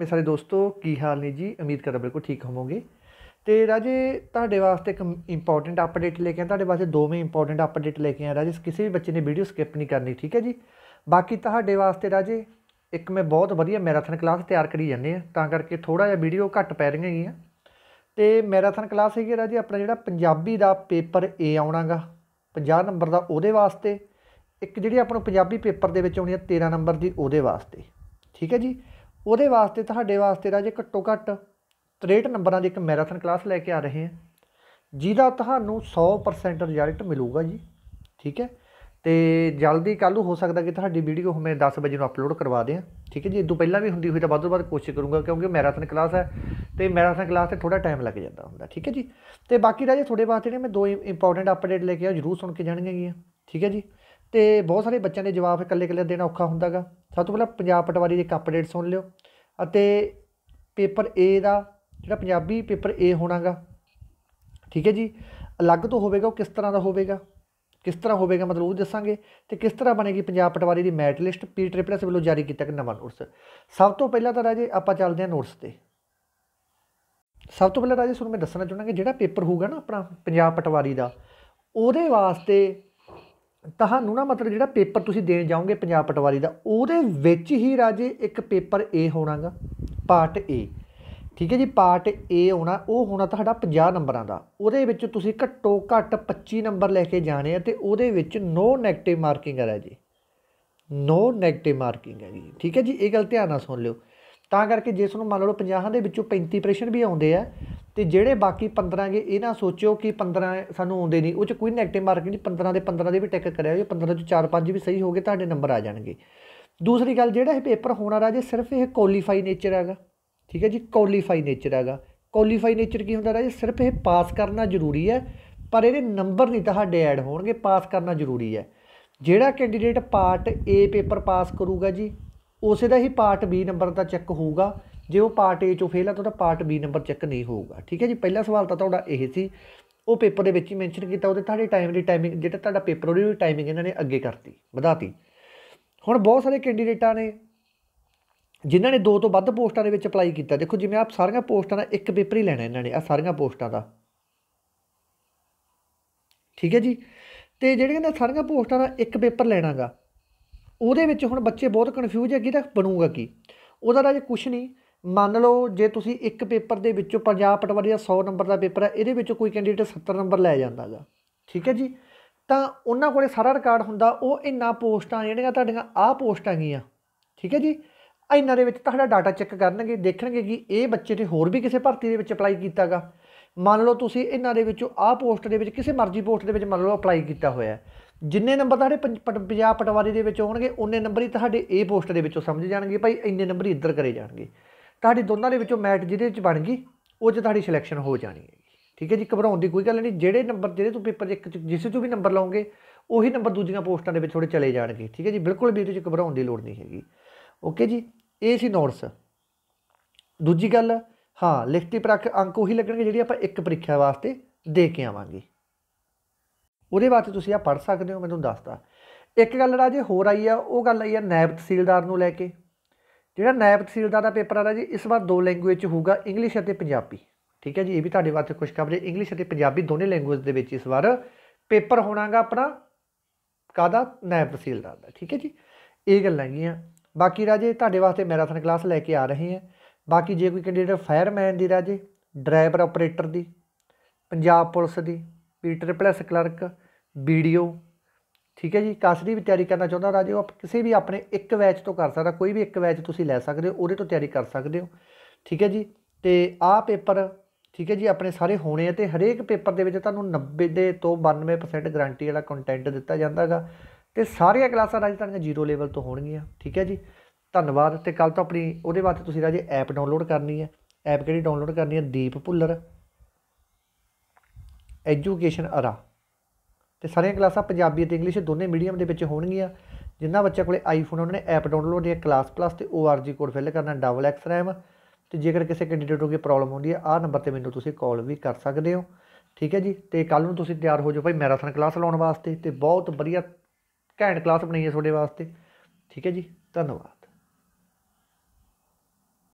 ਮੇਰੇ ਸਾਰੇ ਦੋਸਤੋ ਕੀ ਹਾਲ ਨੇ ਜੀ ਉਮੀਦ ਕਰਦਾ ਬਿਲਕੁਲ ਠੀਕ ਹੋਵੋਗੇ ਤੇ ਰਾਜੇ ਤੁਹਾਡੇ ਵਾਸਤੇ ਇੱਕ ਇੰਪੋਰਟੈਂਟ ਅਪਡੇਟ ਲੈ ਕੇ ਆ ਤੁਹਾਡੇ ਵਾਸਤੇ ਦੋਵੇਂ ਇੰਪੋਰਟੈਂਟ ਅਪਡੇਟ ਲੈ ਕੇ ਆ ਰਾਜੇ ਕਿਸੇ ਵੀ ਬੱਚੇ ਨੇ ਵੀਡੀਓ ਸਕਿਪ ਨਹੀਂ ਕਰਨੀ ਠੀਕ ਹੈ ਜੀ ਬਾਕੀ ਤੁਹਾਡੇ ਵਾਸਤੇ ਰਾਜੇ ਇੱਕ ਮੈਂ ਬਹੁਤ ਵਧੀਆ ਮੈਰਾਥਨ ਕਲਾਸ ਤਿਆਰ ਕਰੀ ਜਾਂਦੇ ਆ ਤਾਂ ਕਰਕੇ ਥੋੜਾ ਜਿਹਾ ਵੀਡੀਓ ਘੱਟ ਪੈ ਰਹੀਆਂ ਹੈਗੀਆਂ ਤੇ ਮੈਰਾਥਨ ਕਲਾਸ ਹੈਗੀ ਰਾਜੇ ਆਪਣਾ ਜਿਹੜਾ ਪੰਜਾਬੀ ਦਾ ਪੇਪਰ ਏ ਆਉਣਾਗਾ 50 ਨੰਬਰ ਦਾ ਉਹਦੇ ਵਾਸਤੇ ਇੱਕ ਜਿਹੜੀ ਆਪਾਂ ਨੂੰ ਪੰਜਾਬੀ ਪੇਪਰ ਦੇ ਵਿੱਚ ਆਉਣੀ ਹੈ 13 ਨੰਬਰ ਦੀ ਉਹਦੇ ਵਾਸਤੇ ਠੀਕ ਹੈ ਜੀ ਉਹਦੇ ਵਾਸਤੇ ਤੁਹਾਡੇ ਵਾਸਤੇ ਰਾਜੇ ਘੱਟੋ ਘੱਟ 63 ਨੰਬਰਾਂ ਦੀ ਇੱਕ ਮੈਰਾਥਨ ਕਲਾਸ ਲੈ ਕੇ ਆ ਰਹੇ ਹਾਂ ਜਿਹਦਾ ਤੁਹਾਨੂੰ 100% ਰਿਜ਼ਲਟ ਮਿਲੂਗਾ ਜੀ ਠੀਕ ਹੈ ਤੇ ਜਲਦੀ ਕੱਲ ਨੂੰ ਹੋ ਸਕਦਾ ਕਿ ਤੁਹਾਡੀ ਵੀਡੀਓ ਹੁਮੇ 10 ਵਜੇ ਨੂੰ ਅਪਲੋਡ ਕਰਵਾ ਦਿਆਂ ਠੀਕ ਹੈ ਜੀ ਇਦੋਂ ਪਹਿਲਾਂ ਵੀ ਹੁੰਦੀ ਹੋਈ ਤਾਂ ਵੱਧ ਤੋਂ ਵੱਧ ਕੋਸ਼ਿਸ਼ ਕਰੂੰਗਾ ਕਿਉਂਕਿ ਮੈਰਾਥਨ ਕਲਾਸ ਹੈ ਤੇ ਮੈਰਾਥਨ ਕਲਾਸ ਤੇ ਥੋੜਾ ਟਾਈਮ ਲੱਗ ਜਾਂਦਾ ਹੁੰਦਾ ਠੀਕ ਹੈ ਜੀ ਤੇ ਬਾਕੀ ਰਾਜੇ ਤੁਹਾਡੇ ਵਾਸਤੇ ਨੇ ਮੈਂ ਦੋ ਇੰਪੋਰਟੈਂਟ ਅਪਡੇਟ ਲੈ ਕੇ ਆ ਜਰੂਰ ਸੁਣ ਕੇ ਜਾਣਗੇ ਠੀਕ ਹੈ ਜੀ ਤੇ ਬਹੁਤ ਸਾਰੇ ਬੱਚਿਆਂ ਦੇ ਜਵਾਬ ਇਕੱਲੇ ਇਕੱਲੇ ਦੇਣਾ ਔਖਾ ਹੁੰਦਾਗਾ ਸਭ ਤੋਂ ਪਹਿਲਾਂ ਪੰਜਾਬ ਪਟਵਾਰੀ ਦੇ ਕੱਪ ਅਪਡੇਟ ਸੁਣ ਲਿਓ ਅਤੇ ਪੇਪਰ ਏ ਦਾ ਜਿਹੜਾ ਪੰਜਾਬੀ ਪੇਪਰ ਏ ਹੋਣਾਗਾ ਠੀਕ ਹੈ ਜੀ ਅਲੱਗ ਤੋਂ ਹੋਵੇਗਾ ਉਹ ਕਿਸ ਤਰ੍ਹਾਂ ਦਾ ਹੋਵੇਗਾ ਕਿਸ ਤਰ੍ਹਾਂ ਹੋਵੇਗਾ ਮਤਲਬ ਉਹ ਦੱਸਾਂਗੇ ਤੇ ਕਿਸ ਤਰ੍ਹਾਂ ਬਣੇਗੀ ਪੰਜਾਬ ਪਟਵਾਰੀ ਦੀ merit list P triple S ਵੱਲੋਂ ਜਾਰੀ ਕੀਤਾ ਗਿਆ ਨਵਾਂ ਨੋਟਸ ਸਭ ਤੋਂ ਪਹਿਲਾਂ ਤਾਂ ਰਾਜੇ ਆਪਾਂ ਚੱਲਦੇ ਹਾਂ ਨੋਟਸ ਤੇ ਸਭ ਤੋਂ ਪਹਿਲਾਂ ਰਾਜੇ ਤੁਹਾਨੂੰ ਮੈਂ ਦੱਸਣਾ ਚਾਹੁੰਦਾ ਕਿ ਜਿਹੜਾ ਪੇਪਰ ਹੋਊਗਾ ਨਾ ਆਪਣਾ ਪੰਜਾਬ ਪਟਵਾਰੀ ਦਾ ਉਹਦੇ ਵਾਸਤੇ ਤੁਹਾਨੂੰ ਨਾ ਮਤਲਬ ਜਿਹੜਾ ਪੇਪਰ ਤੁਸੀਂ ਦੇਣ ਜਾਓਗੇ ਪੰਜਾਬ ਪਟਵਾਰੀ ਦਾ ਉਹਦੇ ਵਿੱਚ ਹੀ ਰਾਜੇ ਇੱਕ ਪੇਪਰ ਏ ਹੋਣਾਗਾ ਪਾਰਟ ਏ ਠੀਕ ਹੈ ਜੀ ਪਾਰਟ ਏ ਹੋਣਾ ਉਹ ਹੋਣਾ ਤੁਹਾਡਾ 50 ਨੰਬਰਾਂ ਦਾ ਉਹਦੇ ਵਿੱਚ ਤੁਸੀਂ ਘੱਟੋ ਘੱਟ 25 ਨੰਬਰ ਲੈ ਕੇ ਜਾਣੇ ਆ ਤੇ ਉਹਦੇ ਵਿੱਚ ਨੋ 네ਗੇਟਿਵ ਮਾਰਕਿੰਗ ਹੈ ਜੀ ਨੋ 네ਗੇਟਿਵ ਮਾਰਕਿੰਗ ਹੈ ਜੀ ਠੀਕ ਹੈ ਜੀ ਇਹ ਗੱਲ ਧਿਆਨ ਨਾਲ ਸੁਣ ਲਿਓ ਤਾਂ ਕਰਕੇ ਜੇ ਤੁਹਾਨੂੰ ਮੰਨ ਲਓ 50 ਦੇ ਵਿੱਚੋਂ 35 ਪ੍ਰਸ਼ਨ ਵੀ ਆਉਂਦੇ ਆ ਤੇ ਜਿਹੜੇ ਬਾਕੀ 15 ਗੇ ਇਹਨਾਂ ਸੋਚਿਓ ਕਿ 15 ਸਾਨੂੰ ਆਉਂਦੇ ਨਹੀਂ ਉਹ ਚ ਕੋਈ ਨੈਗੇਟਿਵ ਮਾਰਕ ਨਹੀਂ 15 ਦੇ 15 ਦੇ ਵੀ ਟਿਕ ਕਰਿਆ ਜੇ 15 ਚ 4-5 ਵੀ ਸਹੀ ਹੋਗੇ ਤੁਹਾਡੇ ਨੰਬਰ ਆ ਜਾਣਗੇ ਦੂਸਰੀ ਗੱਲ ਜਿਹੜਾ ਇਹ ਪੇਪਰ ਹੋਣਾ ਰਾਜੇ ਸਿਰਫ ਇਹ ਕੁਆਲੀਫਾਈ ਨੇਚਰ ਹੈਗਾ ਠੀਕ ਹੈ ਜੀ ਕੁਆਲੀਫਾਈ ਨੇਚਰ ਹੈਗਾ ਕੁਆਲੀਫਾਈ ਨੇਚਰ ਕੀ ਹੁੰਦਾ ਰਾਜੇ ਸਿਰਫ ਇਹ ਪਾਸ ਕਰਨਾ ਜ਼ਰੂਰੀ ਹੈ ਪਰ ਇਹਦੇ ਨੰਬਰ ਨਹੀਂ ਤੁਹਾਡੇ ਐਡ ਹੋਣਗੇ ਪਾਸ ਕਰਨਾ ਜ਼ਰੂਰੀ ਹੈ ਜਿਹੜਾ candidate part A paper pass ਕਰੂਗਾ ਜੀ ਉਸੇ ਦਾ ਹੀ ਪਾਰਟ B ਨੰਬਰ ਦਾ ਚੈੱਕ ਹੋਊਗਾ ਜੇ ਉਹ ਪਾਰਟ ਏ ਚੋਂ ਫੇਲ ਆ ਤਾਂ ਉਹਦਾ ਪਾਰਟ ਬੀ ਨੰਬਰ ਚੈੱਕ ਨਹੀਂ ਹੋਊਗਾ ਠੀਕ ਹੈ ਜੀ ਪਹਿਲਾ ਸਵਾਲ ਤਾਂ ਤੁਹਾਡਾ ਇਹ ਸੀ ਉਹ ਪੇਪਰ ਦੇ ਵਿੱਚ ਹੀ ਮੈਂਸ਼ਨ ਕੀਤਾ ਉਹਦੇ ਤੁਹਾਡੇ ਟਾਈਮ ਦੀ ਟਾਈਮਿੰਗ ਜਿਹੜਾ ਤੁਹਾਡਾ ਪੇਪਰ ਉਹਦੀ ਟਾਈਮਿੰਗ ਇਹਨਾਂ ਨੇ ਅੱਗੇ ਕਰਤੀ ਵਧਾਤੀ ਹੁਣ ਬਹੁਤ ਸਾਰੇ ਕੈਂਡੀਡੇਟਾਂ ਨੇ ਜਿਨ੍ਹਾਂ ਨੇ ਦੋ ਤੋਂ ਵੱਧ ਪੋਸਟਾਂ ਦੇ ਵਿੱਚ ਅਪਲਾਈ ਕੀਤਾ ਦੇਖੋ ਜਿਵੇਂ ਆਪ ਸਾਰੀਆਂ ਪੋਸਟਾਂ ਦਾ ਇੱਕ ਪੇਪਰ ਹੀ ਲੈਣਾ ਇਹਨਾਂ ਨੇ ਆ ਸਾਰੀਆਂ ਪੋਸਟਾਂ ਦਾ ਠੀਕ ਹੈ ਜੀ ਤੇ ਜਿਹੜੀਆਂ ਨੇ ਸਾਰੀਆਂ ਪੋਸਟਾਂ ਦਾ ਇੱਕ ਪੇਪਰ ਲੈਣਾਗਾ ਉਹਦੇ ਵਿੱਚ ਹੁਣ ਬੱਚੇ ਬਹੁਤ ਕਨਫਿਊਜ਼ ਹੈ ਕਿ ਇਹਦਾ ਬਣੂਗਾ ਕੀ ਉਹਦਾ ਰਾਜ ਕੁਝ ਨਹੀਂ ਮੰਨ ਲਓ ਜੇ ਤੁਸੀਂ ਇੱਕ ਪੇਪਰ ਦੇ ਵਿੱਚੋਂ ਪੰਜਾਬ ਪਟਵਾਰੀ ਦਾ 100 ਨੰਬਰ ਦਾ ਪੇਪਰ ਹੈ ਇਹਦੇ ਵਿੱਚੋਂ ਕੋਈ ਕੈਂਡੀਡੇਟ 70 ਨੰਬਰ ਲੈ ਜਾਂਦਾ ਜਾਂਦਾਗਾ ਠੀਕ ਹੈ ਜੀ ਤਾਂ ਉਹਨਾਂ ਕੋਲੇ ਸਾਰਾ ਰਿਕਾਰਡ ਹੁੰਦਾ ਉਹ ਇੰਨਾ ਪੋਸਟਾਂ ਜਿਹੜੀਆਂ ਤੁਹਾਡੀਆਂ ਆਹ ਪੋਸਟਾਂ ਗਈਆਂ ਠੀਕ ਹੈ ਜੀ ਇਹਨਾਂ ਦੇ ਵਿੱਚ ਤੁਹਾਡਾ ਡਾਟਾ ਚੈੱਕ ਕਰਨਗੇ ਦੇਖਣਗੇ ਕਿ ਇਹ ਬੱਚੇ ਨੇ ਹੋਰ ਵੀ ਕਿਸੇ ਭਰਤੀ ਦੇ ਵਿੱਚ ਅਪਲਾਈ ਕੀਤਾਗਾ ਮੰਨ ਲਓ ਤੁਸੀਂ ਇਹਨਾਂ ਦੇ ਵਿੱਚੋਂ ਆਹ ਪੋਸਟ ਦੇ ਵਿੱਚ ਕਿਸੇ ਮਰਜ਼ੀ ਪੋਸਟ ਦੇ ਵਿੱਚ ਮੰਨ ਲਓ ਅਪਲਾਈ ਕੀਤਾ ਹੋਇਆ ਜਿੰਨੇ ਨੰਬਰ ਤੁਹਾਡੇ ਪੰਜਾਬ ਪਟਵਾਰੀ ਦੇ ਵਿੱਚ ਹੋਣਗੇ ਉਹਨੇ ਨੰਬਰ ਹੀ ਤੁਹਾਡੇ ਇਹ ਪੋਸਟ ਦੇ ਵਿੱਚੋਂ ਸਮਝ ਜਾਣਗੇ ਭਾਈ ਇੰਨੇ ਨੰਬਰ ਇੱਧਰ ਕਰੇ ਜਾਣਗੇ ਤੁਹਾਡੀ ਦੋਨਾਂ ਦੇ ਵਿੱਚੋਂ ਮੈਟ ਜਿਹਦੇ ਵਿੱਚ ਬਣ ਗਈ ਉਹ 'ਚ ਤੁਹਾਡੀ ਸਿਲੈਕਸ਼ਨ ਹੋ ਜਾਣੀ ਹੈ ਠੀਕ ਹੈ ਜੀ ਘਬਰਾਉਣ ਦੀ ਕੋਈ ਗੱਲ ਨਹੀਂ ਜਿਹੜੇ ਨੰਬਰ ਜਿਹੜੇ ਤੁਸੀਂ ਪੇਪਰ 'ਚ ਜਿਸ ਤੋਂ ਵੀ ਨੰਬਰ ਲਾਓਗੇ ਉਹੀ ਨੰਬਰ ਦੂਜੀਆਂ ਪੋਸਟਾਂ ਦੇ ਵਿੱਚ ਥੋੜੇ ਚਲੇ ਜਾਣਗੇ ਠੀਕ ਹੈ ਜੀ ਬਿਲਕੁਲ ਵੀ ਇਹਦੇ ਵਿੱਚ ਘਬਰਾਉਣ ਦੀ ਲੋੜ ਨਹੀਂ ਹੈਗੀ ਓਕੇ ਜੀ ਇਹ ਸੀ ਨੋਟਸ ਦੂਜੀ ਗੱਲ ਹਾਂ ਲਿਖਤੀ ਪ੍ਰਖ ਅੰਕ ਉਹੀ ਲੱਗਣਗੇ ਜਿਹੜੀ ਆਪਾਂ ਇੱਕ ਪ੍ਰੀਖਿਆ ਵਾਸਤੇ ਦੇ ਕੇ ਆਵਾਂਗੇ ਉਹਦੇ ਬਾਅਦ ਤੁਸੀਂ ਆ ਪੜ੍ਹ ਸਕਦੇ ਹੋ ਮੈਨੂੰ ਦੱਸਦਾ ਇੱਕ ਗੱਲ ਰਾਜੇ ਹੋਰ ਆਈ ਆ ਉਹ ਗੱਲ ਆਈ ਆ ਨਾਇਬ ਤਹਿਸੀਲਦਾਰ ਨੂੰ ਲੈ ਕੇ ਜਿਹੜਾ ਨਾਇਬ ਤਹਿਸੀਲਦਾਰ ਦਾ ਪੇਪਰ ਆ ਰਿਹਾ ਜੀ ਇਸ ਵਾਰ ਦੋ ਲੈਂਗੁਏਜ 'ਚ ਹੋਊਗਾ ਇੰਗਲਿਸ਼ ਅਤੇ ਪੰਜਾਬੀ ਠੀਕ ਹੈ ਜੀ ਇਹ ਵੀ ਤੁਹਾਡੇ ਵਾਸਤੇ ਕੁਝ ਹੈ ਇੰਗਲਿਸ਼ ਅਤੇ ਪੰਜਾਬੀ ਦੋਨੇ ਲੈਂਗੁਏਜ ਦੇ ਵਿੱਚ ਇਸ ਵਾਰ ਪੇਪਰ ਹੋਣਾਗਾ ਆਪਣਾ ਕਾਦਾ ਨਾਇਬ ਤਹਿਸੀਲਦਾਰ ਦਾ ਠੀਕ ਹੈ ਜੀ ਇਹ ਗੱਲਾਂ ਹੈਗੀਆਂ ਬਾਕੀ ਰਾਜੇ ਤੁਹਾਡੇ ਵਾਸਤੇ ਮੈਰਾਥਨ ਕਲਾਸ ਲੈ ਕੇ ਆ ਰਹੇ ਹਾਂ ਬਾਕੀ ਜੇ ਕੋਈ ਕੈਂਡੀਡੇਟ ਫਾਇਰਮੈਨ ਦੀ ਰਾਜੇ ਡਰਾਈਵਰ ਆਪਰੇਟਰ ਦੀ ਪੰਜਾਬ ਪੁਲਿਸ ਦੀ ਪੀਟਰ ਪਲੱਸ ਕਲਰਕ ਵੀਡੀਓ ਠੀਕ ਹੈ ਜੀ ਕਾਸਰੀ ਵੀ ਤਿਆਰੀ ਕਰਨਾ ਚਾਹੁੰਦਾ ਰਾਜੇ ਉਹ ਕਿਸੇ ਵੀ ਆਪਣੇ ਇੱਕ ਬੈਚ ਤੋਂ ਕਰ ਸਕਦਾ ਕੋਈ ਵੀ ਇੱਕ ਬੈਚ ਤੁਸੀਂ ਲੈ ਸਕਦੇ ਹੋ ਉਹਦੇ ਤੋਂ ਤਿਆਰੀ ਕਰ ਸਕਦੇ ਹੋ ਠੀਕ ਹੈ ਜੀ ਤੇ ਆਹ ਪੇਪਰ ਠੀਕ ਹੈ ਜੀ ਆਪਣੇ ਸਾਰੇ ਹੋਣੇ ਆ ਤੇ ਹਰੇਕ ਪੇਪਰ ਦੇ ਵਿੱਚ ਤੁਹਾਨੂੰ 90 ਦੇ ਤੋਂ 92% ਗਾਰੰਟੀ ਵਾਲਾ ਕੰਟੈਂਟ ਦਿੱਤਾ ਜਾਂਦਾਗਾ ਤੇ ਸਾਰੀਆਂ ਕਲਾਸਾਂ ਰਾਜੇ ਤੁਹਾਡੀਆਂ ਜ਼ੀਰੋ ਲੈਵਲ ਤੋਂ ਹੋਣਗੀਆਂ ਠੀਕ ਹੈ ਜੀ ਧੰਨਵਾਦ ਤੇ ਕੱਲ ਤੋਂ ਆਪਣੀ ਉਹਦੇ ਬਾਅਦ ਤੁਸੀਂ ਰਾਜੇ ਐਪ ਡਾਊਨਲੋਡ ਕਰਨੀ ਹੈ ਐਪ ਕਿਹੜੀ ਡਾਊਨਲੋਡ ਕਰਨੀ ਹੈ ਦੀਪ ਭੁੱਲਰ ਐਜੂਕੇਸ਼ਨ ਅਰਾ ਤੇ ਸਾਰੀਆਂ ਕਲਾਸਾਂ ਪੰਜਾਬੀ ਅਤੇ ਇੰਗਲਿਸ਼ ਦੋਨੇ ਮੀਡੀਅਮ ਦੇ ਵਿੱਚ ਹੋਣਗੀਆਂ ਜਿੰਨਾ ਬੱਚਾ ਕੋਲੇ ਆਈਫੋਨ ਉਹਨਾਂ ਨੇ ਐਪ ਡਾਊਨਲੋਡ ਜਾਂ ਕਲਾਸ ਪਲੱਸ ਤੇ ORG ਕੋਡ ਫਿਲ ਕਰਨਾ ਡਬਲ ਐਕਸ ਰੈਮ ਤੇ ਜੇਕਰ ਕਿਸੇ ਕੈਂਡੀਡੇਟ ਨੂੰ ਕੋਈ ਪ੍ਰੋਬਲਮ ਹੁੰਦੀ ਹੈ ਆਹ ਨੰਬਰ ਤੇ ਮੈਨੂੰ ਤੁਸੀਂ ਕਾਲ ਵੀ ਕਰ ਸਕਦੇ ਹੋ ਠੀਕ ਹੈ ਜੀ ਤੇ ਕੱਲ ਨੂੰ ਤੁਸੀਂ ਤਿਆਰ ਹੋ ਜਾਓ ਭਾਈ ਮੈਰਾਥਨ ਕਲਾਸ ਲਾਉਣ ਵਾਸਤੇ ਤੇ ਬਹੁਤ ਵਧੀਆ ਘੈਂਟ ਕਲਾਸ ਬਣਾਈ ਹੈ ਤੁਹਾਡੇ ਵਾਸਤੇ ਠੀਕ ਹੈ ਜੀ ਧੰਨਵਾਦ